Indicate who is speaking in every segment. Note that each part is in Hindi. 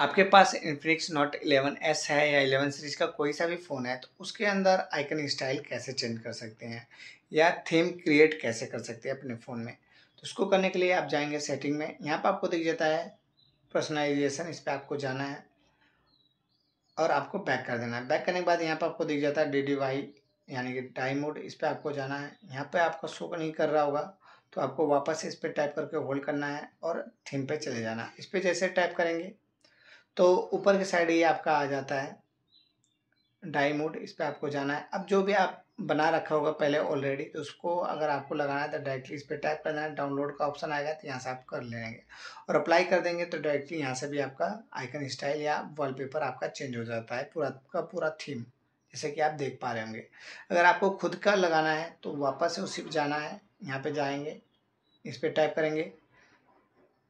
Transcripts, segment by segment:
Speaker 1: आपके पास इन्फिनिक्स नोट 11s है या 11 सीरीज का कोई सा भी फ़ोन है तो उसके अंदर आइकन स्टाइल कैसे चेंज कर सकते हैं या थीम क्रिएट कैसे कर सकते हैं अपने फ़ोन में तो उसको करने के लिए आप जाएंगे सेटिंग में यहाँ पर आपको दिख जाता है पर्सनलाइजेशन इस पर आपको जाना है और आपको बैक कर देना है बैक करने के बाद यहाँ पर आपको दिख जाता है डी डी वाई यानी कि टाइम मोड इस पर आपको जाना है यहाँ पर आपका शो नहीं कर रहा होगा तो आपको वापस इस पर टाइप करके होल्ड करना है और थीम पे चले जाना इस पर जैसे टाइप करेंगे तो ऊपर के साइड ये आपका आ जाता है डाई मोड इस पर आपको जाना है अब जो भी आप बना रखा होगा पहले ऑलरेडी तो उसको अगर आपको लगाना है तो डायरेक्टली इस पर टाइप करना है डाउनलोड का ऑप्शन आएगा तो यहाँ से आप कर लेंगे और अप्लाई कर देंगे तो डायरेक्टली यहाँ से भी आपका आइकन स्टाइल या वॉलपेपर आपका चेंज हो जाता है पूरा का पूरा थीम जैसे कि आप देख पा रहे होंगे अगर आपको खुद का लगाना है तो वापस उसी पर जाना है यहाँ पर जाएंगे इस पर टाइप करेंगे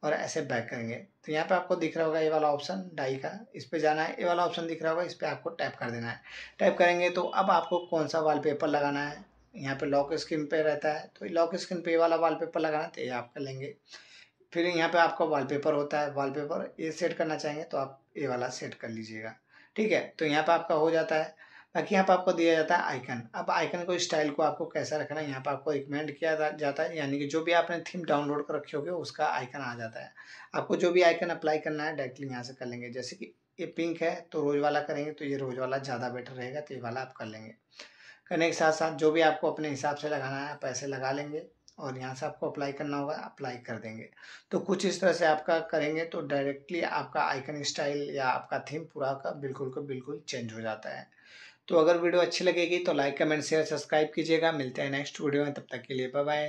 Speaker 1: और ऐसे बैक करेंगे तो यहाँ पे आपको दिख रहा होगा ये वाला ऑप्शन डाई का इस पर जाना है ये वाला ऑप्शन दिख रहा होगा इस पर आपको टैप कर देना है टैप करेंगे तो अब आपको कौन सा वॉलपेपर लगाना है यहाँ पे लॉक स्क्रीन पे रहता है तो लॉक स्क्रीन पे वाला वॉलपेपर लगाना तो ये आप कर लेंगे फिर यहाँ पर आपका पेपर होता है पेपर ये सेट करना चाहेंगे तो आप ये वाला सेट कर लीजिएगा ठीक है तो यहाँ पर आपका हो जाता है बाकी यहाँ पर आपको दिया जाता है आइकन अब आइकन को स्टाइल को आपको कैसा रखना है यहाँ पर आपको रिकमेंड किया जाता है यानी कि जो भी आपने थीम डाउनलोड कर रखी होगी उसका आइकन आ जाता है आपको जो भी आइकन अप्लाई करना है डायरेक्टली यहाँ से कर लेंगे जैसे कि ये पिंक है तो रोज़ वाला करेंगे तो ये रोज़ वाला ज़्यादा बेटर रहेगा तो ये वाला आप कर लेंगे करने के साथ साथ जो भी आपको अपने हिसाब से लगाना है आप ऐसे लगा लेंगे और यहाँ से आपको अप्लाई करना होगा अप्लाई कर देंगे तो कुछ इस तरह से आपका करेंगे तो डायरेक्टली आपका आइकन स्टाइल या आपका थीम पूरा का बिल्कुल का बिल्कुल चेंज हो जाता है तो अगर वीडियो अच्छी लगेगी तो लाइक कमेंट शेयर सब्सक्राइब कीजिएगा मिलते हैं नेक्स्ट वीडियो में तब तक के लिए बाय बाय